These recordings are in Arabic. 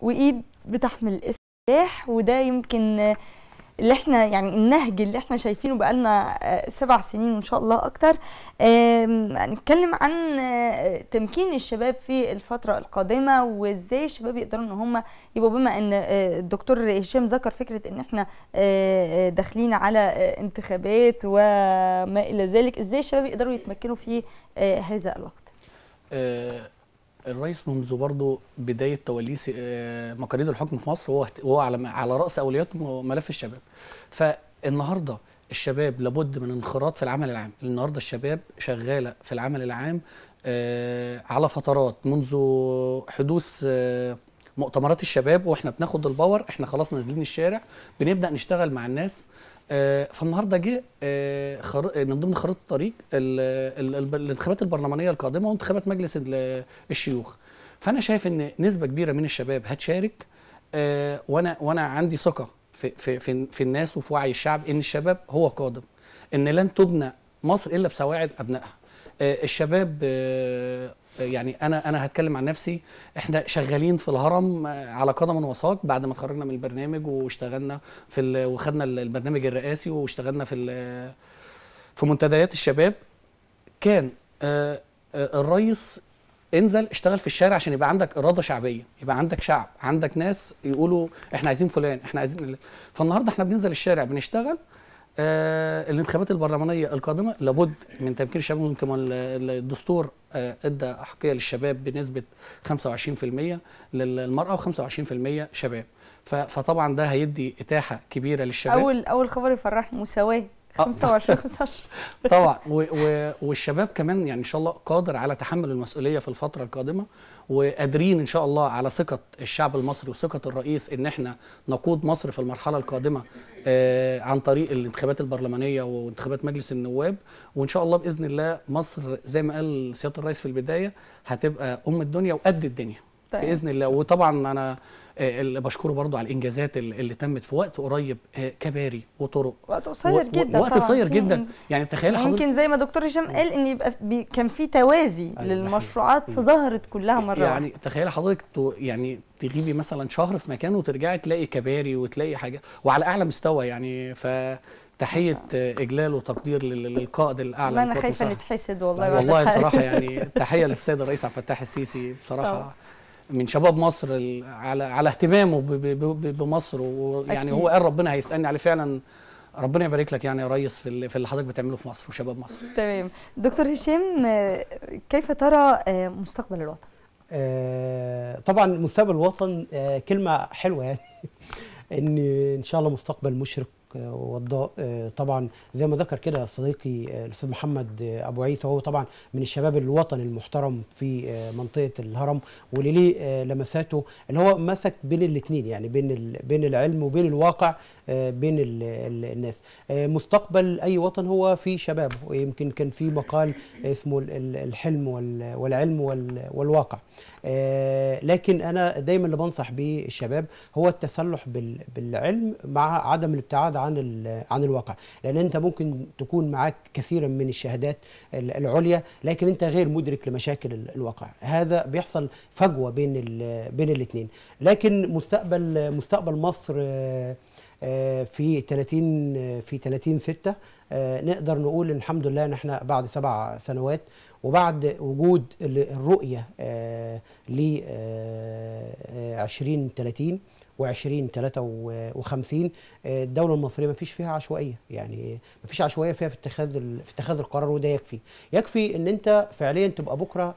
وايد بتحمل السلاح وده يمكن اللي احنا يعني النهج اللي احنا شايفينه بقالنا آه، سبع سنين ان شاء الله اكتر هنتكلم عن آه، تمكين الشباب في الفتره القادمه وازاي الشباب يقدروا ان هم يبقوا بما ان آه، الدكتور هشام ذكر فكره ان احنا داخلين على انتخابات وما الى ذلك ازاي الشباب يقدروا يتمكنوا في هذا الوقت الرئيس منذ برضه بدايه توليه آه، مقاليد الحكم في مصر هو على على راس اولوياته ملف الشباب. فالنهارده الشباب لابد من انخراط في العمل العام، النهارده الشباب شغاله في العمل العام آه، على فترات منذ حدوث آه، مؤتمرات الشباب واحنا بناخد الباور احنا خلاص نازلين الشارع بنبدا نشتغل مع الناس آه، فالنهارده جه آه، آه، من ضمن خريطه الطريق الانتخابات البرلمانيه القادمه وانتخابات مجلس الشيوخ فانا شايف ان نسبه كبيره من الشباب هتشارك وانا وانا عندي ثقه في في في, في الناس وفي وعي الشعب ان الشباب هو قادم ان لن تبنى مصر الا بسواعد ابنائها آه، الشباب آه، آه، يعني انا انا هتكلم عن نفسي احنا شغالين في الهرم على قدم وساق بعد ما اتخرجنا من البرنامج واشتغلنا في وخدنا البرنامج الرئاسي واشتغلنا في في منتديات الشباب كان الريس انزل اشتغل في الشارع عشان يبقى عندك اراده شعبيه يبقى عندك شعب عندك ناس يقولوا احنا عايزين فلان احنا عايزين فالنهارده احنا بننزل الشارع بنشتغل آه الانتخابات البرلمانيه القادمه لابد من تمكين الشباب كما الدستور آه ادى احقيه للشباب بنسبه 25% للمراه و25% شباب فطبعا ده هيدي اتاحه كبيره للشباب اول اول خبر يفرحني مساواه 25 آه. 15 طبعا والشباب كمان يعني ان شاء الله قادر على تحمل المسؤوليه في الفتره القادمه وقادرين ان شاء الله على ثقه الشعب المصري وثقه الرئيس ان احنا نقود مصر في المرحله القادمه آه، عن طريق الانتخابات البرلمانيه وانتخابات مجلس النواب وان شاء الله باذن الله مصر زي ما قال سياده الرئيس في البدايه هتبقى ام الدنيا وقد الدنيا طيب. باذن الله وطبعا انا آه، اللي بشكره برضو على الانجازات اللي تمت في وقت قريب آه، كباري وطرق وقت قصير جدا وقت قصير جدا يعني تخيل حضرتك ممكن زي ما دكتور هشام قال ان يبقى كان في توازي أيوة، للمشروعات فظهرت كلها مره يعني تخيل حضرتك يعني تغيبي مثلا شهر في مكان وترجعي تلاقي كباري وتلاقي حاجه وعلى اعلى مستوى يعني ف تحية إجلال وتقدير للقائد الأعلى ما أنا خايفة نتحسد والله أيوة، والله بصراحة يعني تحية للسيد الرئيس عبد الفتاح السيسي بصراحة أوه. من شباب مصر على على اهتمامه بمصر ويعني هو قال ربنا هيسالني عليه فعلا ربنا يبارك لك يعني يا ريس في في اللي حضرتك بتعمله في مصر وشباب مصر تمام دكتور هشام كيف ترى آه، مستقبل الوطن آه، طبعا مستقبل الوطن آه، كلمه حلوه يعني ان ان شاء الله مستقبل مشرق وضاء طبعا زي ما ذكر كده صديقي الاستاذ محمد ابو عيسى وهو طبعا من الشباب الوطني المحترم في منطقه الهرم واللي ليه لمساته اللي هو مسك بين الاثنين يعني بين بين العلم وبين الواقع بين الناس مستقبل اي وطن هو في شبابه يمكن كان في مقال اسمه الحلم والعلم والواقع لكن انا دايما اللي بنصح بيه الشباب هو التسلح بالعلم مع عدم الابتعاد عن عن الواقع لان انت ممكن تكون معاك كثيرا من الشهادات العليا لكن انت غير مدرك لمشاكل الواقع هذا بيحصل فجوه بين بين الاثنين لكن مستقبل مستقبل مصر آه، آه، في 30 آه، في 30 6 آه، نقدر نقول ان الحمد لله ان احنا بعد سبع سنوات وبعد وجود الرؤيه ل 20 30 و 20 53 الدوله المصريه ما فيش فيها عشوائيه يعني ما فيش عشوائيه فيها في اتخاذ في اتخاذ القرار وده يكفي يكفي ان انت فعليا تبقى بكره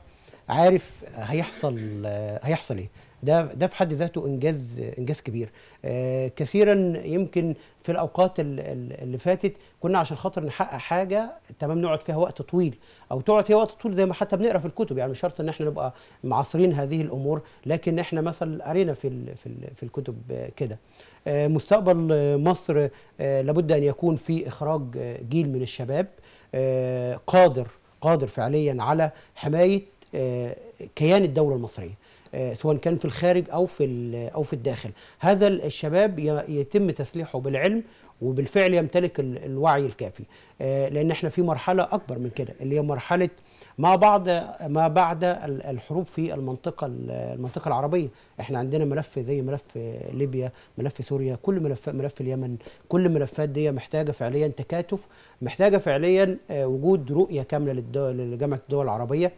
عارف هيحصل هيحصل ايه ده ده في حد ذاته انجاز انجاز كبير آه، كثيرا يمكن في الاوقات اللي فاتت كنا عشان خاطر نحقق حاجه تمام نقعد فيها وقت طويل او تقعد فيها وقت طويل زي ما حتى بنقرا في الكتب يعني مش شرط ان احنا نبقى معاصرين هذه الامور لكن احنا مثلا قرينا في في, في الكتب كده آه، مستقبل مصر آه، لابد ان يكون في اخراج جيل من الشباب قادر قادر فعليا على حمايه آه، كيان الدوله المصريه آه، سواء كان في الخارج او في او في الداخل هذا الشباب يتم تسليحه بالعلم وبالفعل يمتلك الوعي الكافي آه، لان احنا في مرحله اكبر من كده اللي هي مرحله ما بعد ما بعد الحروب في المنطقه المنطقه العربيه احنا عندنا ملف زي ملف ليبيا ملف سوريا كل ملف ملف اليمن كل الملفات دي محتاجه فعليا تكاتف محتاجه فعليا وجود رؤيه كامله لجامعه الدول العربيه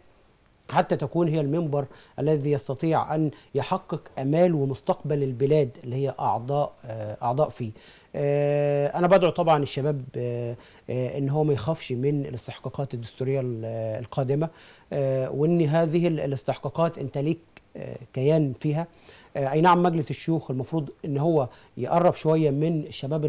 حتى تكون هي المنبر الذي يستطيع أن يحقق أمال ومستقبل البلاد اللي هي أعضاء آه، أعضاء فيه آه، أنا بدعو طبعا الشباب آه، أن هو ما يخافش من الاستحقاقات الدستورية القادمة وأن هذه الاستحقاقات أنت ليك كيان فيها آه، اي نعم مجلس الشيوخ المفروض ان هو يقرب شويه من الشباب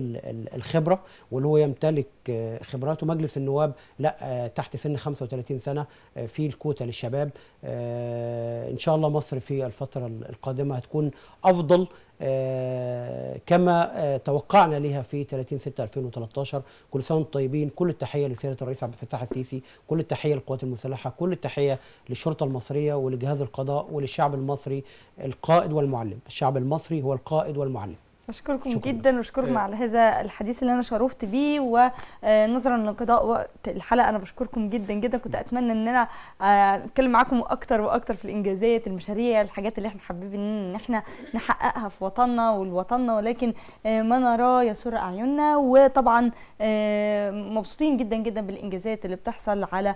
الخبره واللي هو يمتلك آه، خبراته مجلس النواب لا آه، تحت سن 35 سنه في الكوتا للشباب ان شاء الله مصر في الفتره القادمه هتكون افضل آه، كما آه، توقعنا لها في 30 6 2013 كل سنه وانتم طيبين كل التحيه لسياده الرئيس عبد الفتاح السيسي كل التحيه للقوات المسلحه كل التحيه للشرطه المصريه ولجهاز القضاء وللشعب المصري القائد والمعلم الشعب المصري هو القائد والمعلم بشكركم شكرا. جدا واشكركم إيه. على هذا الحديث اللي انا شرفت بيه ونظرا لانقضاء وقت الحلقه انا بشكركم جدا جدا كنت اتمنى ان انا آه، اتكلم معاكم اكتر واكتر في الانجازات المشاريع الحاجات اللي احنا حابين ان احنا نحققها في وطننا ولوطننا ولكن آه، ما نراه يسر اعيننا وطبعا آه، مبسوطين جدا جدا بالانجازات اللي بتحصل على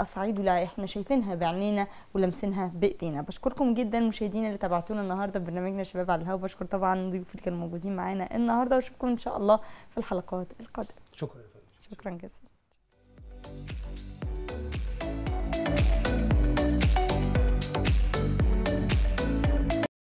الصعيد اللي احنا شايفينها بعينينا ولمسينها بايدينا بشكركم جدا مشاهدينا اللي تابعتونا النهارده برنامجنا شباب على الهواء بشكر طبعا الضيوف اللي كانوا موجودين معانا النهارده واشوفكم ان شاء الله في الحلقات القادمه شكرا شكرا جزيلا